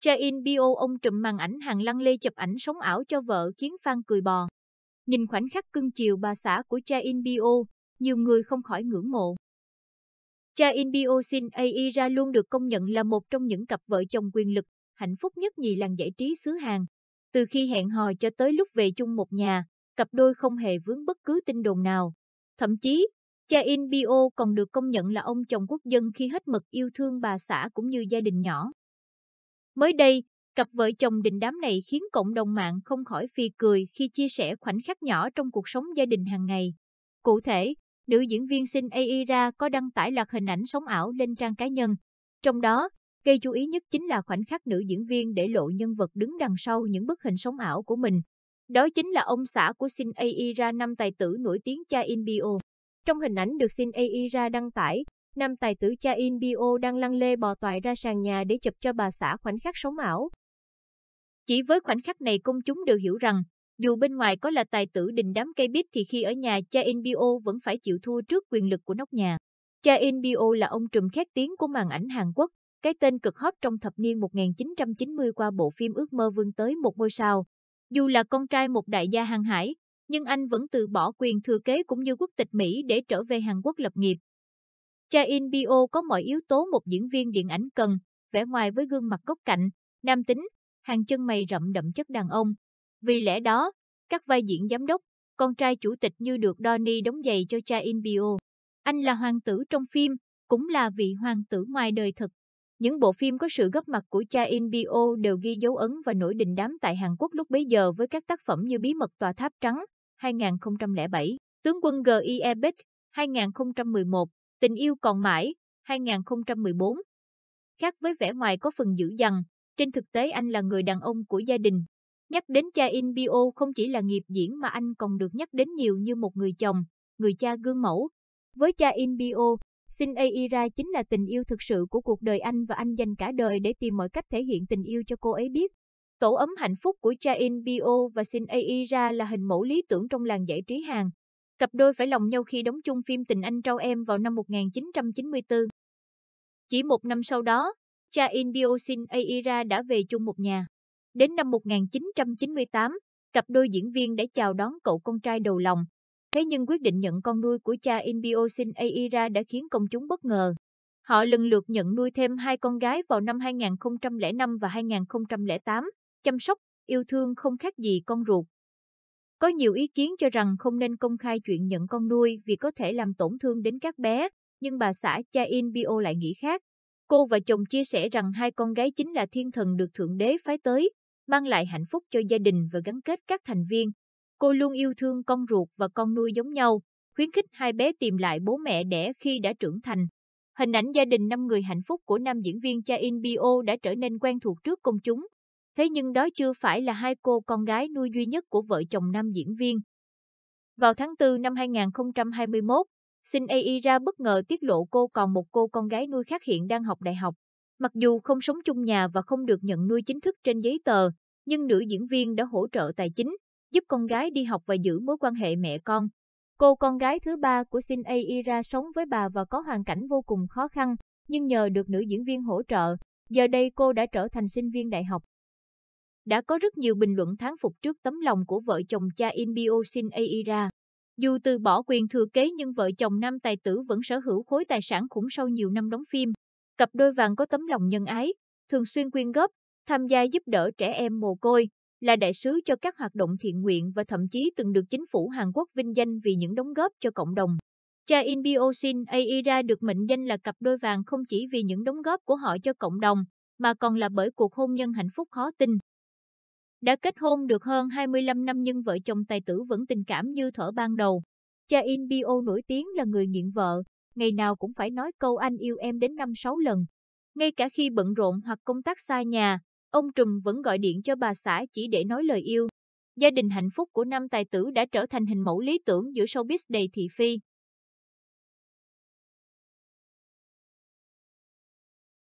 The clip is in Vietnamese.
Cha in bio ông trùm màn ảnh hàng lăng lê chụp ảnh sống ảo cho vợ khiến fan cười bò. Nhìn khoảnh khắc cưng chiều bà xã của cha in bio, nhiều người không khỏi ngưỡng mộ. Cha in bio xin AI ra luôn được công nhận là một trong những cặp vợ chồng quyền lực, hạnh phúc nhất nhì làng giải trí xứ Hàn. Từ khi hẹn hò cho tới lúc về chung một nhà, cặp đôi không hề vướng bất cứ tin đồn nào. Thậm chí, cha in bio còn được công nhận là ông chồng quốc dân khi hết mực yêu thương bà xã cũng như gia đình nhỏ. Mới đây, cặp vợ chồng đình đám này khiến cộng đồng mạng không khỏi phi cười khi chia sẻ khoảnh khắc nhỏ trong cuộc sống gia đình hàng ngày. Cụ thể, nữ diễn viên sinh AI có đăng tải loạt hình ảnh sống ảo lên trang cá nhân. Trong đó, gây chú ý nhất chính là khoảnh khắc nữ diễn viên để lộ nhân vật đứng đằng sau những bức hình sống ảo của mình. Đó chính là ông xã của Shin AI ra năm tài tử nổi tiếng cha Inbio. Trong hình ảnh được Shin AI đăng tải, Nam tài tử cha In Bio đang lăn lê bò toại ra sàn nhà để chụp cho bà xã khoảnh khắc sống ảo. Chỉ với khoảnh khắc này công chúng đều hiểu rằng, dù bên ngoài có là tài tử đình đám cây bít thì khi ở nhà cha In Bio vẫn phải chịu thua trước quyền lực của nóc nhà. Cha In Bio là ông trùm khét tiếng của màn ảnh Hàn Quốc, cái tên cực hot trong thập niên 1990 qua bộ phim Ước mơ vươn tới một ngôi sao. Dù là con trai một đại gia hàng hải, nhưng anh vẫn từ bỏ quyền thừa kế cũng như quốc tịch Mỹ để trở về Hàn Quốc lập nghiệp. Cha In Bio có mọi yếu tố một diễn viên điện ảnh cần, vẻ ngoài với gương mặt góc cạnh, nam tính, hàng chân mày rậm đậm chất đàn ông. Vì lẽ đó, các vai diễn giám đốc, con trai chủ tịch như được Donnie đóng giày cho cha In Bio. Anh là hoàng tử trong phim, cũng là vị hoàng tử ngoài đời thực. Những bộ phim có sự góp mặt của cha In Bio đều ghi dấu ấn và nổi đình đám tại Hàn Quốc lúc bấy giờ với các tác phẩm như Bí mật tòa tháp trắng 2007, Tướng quân GIEBIT 2011, Tình yêu còn mãi, 2014. Khác với vẻ ngoài có phần dữ dằn, trên thực tế anh là người đàn ông của gia đình. Nhắc đến cha In Bio không chỉ là nghiệp diễn mà anh còn được nhắc đến nhiều như một người chồng, người cha gương mẫu. Với cha In Bio, Sin Aira chính là tình yêu thực sự của cuộc đời anh và anh dành cả đời để tìm mọi cách thể hiện tình yêu cho cô ấy biết. Tổ ấm hạnh phúc của cha In Bio và Sin Aira là hình mẫu lý tưởng trong làng giải trí Hàn. Cặp đôi phải lòng nhau khi đóng chung phim Tình Anh Trao Em vào năm 1994. Chỉ một năm sau đó, cha In Biosin Aira đã về chung một nhà. Đến năm 1998, cặp đôi diễn viên đã chào đón cậu con trai đầu lòng. Thế nhưng quyết định nhận con nuôi của cha In Biosin Aira đã khiến công chúng bất ngờ. Họ lần lượt nhận nuôi thêm hai con gái vào năm 2005 và 2008, chăm sóc, yêu thương không khác gì con ruột. Có nhiều ý kiến cho rằng không nên công khai chuyện nhận con nuôi vì có thể làm tổn thương đến các bé, nhưng bà xã cha In Bio lại nghĩ khác. Cô và chồng chia sẻ rằng hai con gái chính là thiên thần được Thượng Đế phái tới, mang lại hạnh phúc cho gia đình và gắn kết các thành viên. Cô luôn yêu thương con ruột và con nuôi giống nhau, khuyến khích hai bé tìm lại bố mẹ đẻ khi đã trưởng thành. Hình ảnh gia đình năm người hạnh phúc của nam diễn viên cha In Bio đã trở nên quen thuộc trước công chúng. Thế nhưng đó chưa phải là hai cô con gái nuôi duy nhất của vợ chồng nam diễn viên. Vào tháng 4 năm 2021, Shin AI ra bất ngờ tiết lộ cô còn một cô con gái nuôi khác hiện đang học đại học. Mặc dù không sống chung nhà và không được nhận nuôi chính thức trên giấy tờ, nhưng nữ diễn viên đã hỗ trợ tài chính, giúp con gái đi học và giữ mối quan hệ mẹ con. Cô con gái thứ ba của Shin AI e ra sống với bà và có hoàn cảnh vô cùng khó khăn, nhưng nhờ được nữ diễn viên hỗ trợ, giờ đây cô đã trở thành sinh viên đại học đã có rất nhiều bình luận thán phục trước tấm lòng của vợ chồng cha In Bio Shin Aira. Dù từ bỏ quyền thừa kế nhưng vợ chồng nam tài tử vẫn sở hữu khối tài sản khủng sau nhiều năm đóng phim. Cặp đôi vàng có tấm lòng nhân ái, thường xuyên quyên góp, tham gia giúp đỡ trẻ em mồ côi, là đại sứ cho các hoạt động thiện nguyện và thậm chí từng được chính phủ Hàn Quốc vinh danh vì những đóng góp cho cộng đồng. Cha In Bio Shin Aira được mệnh danh là cặp đôi vàng không chỉ vì những đóng góp của họ cho cộng đồng, mà còn là bởi cuộc hôn nhân hạnh phúc khó tin. Đã kết hôn được hơn 25 năm nhưng vợ chồng tài tử vẫn tình cảm như thở ban đầu. Cha In Bio nổi tiếng là người nghiện vợ, ngày nào cũng phải nói câu anh yêu em đến 5-6 lần. Ngay cả khi bận rộn hoặc công tác xa nhà, ông Trùm vẫn gọi điện cho bà xã chỉ để nói lời yêu. Gia đình hạnh phúc của nam tài tử đã trở thành hình mẫu lý tưởng giữa showbiz đầy thị phi.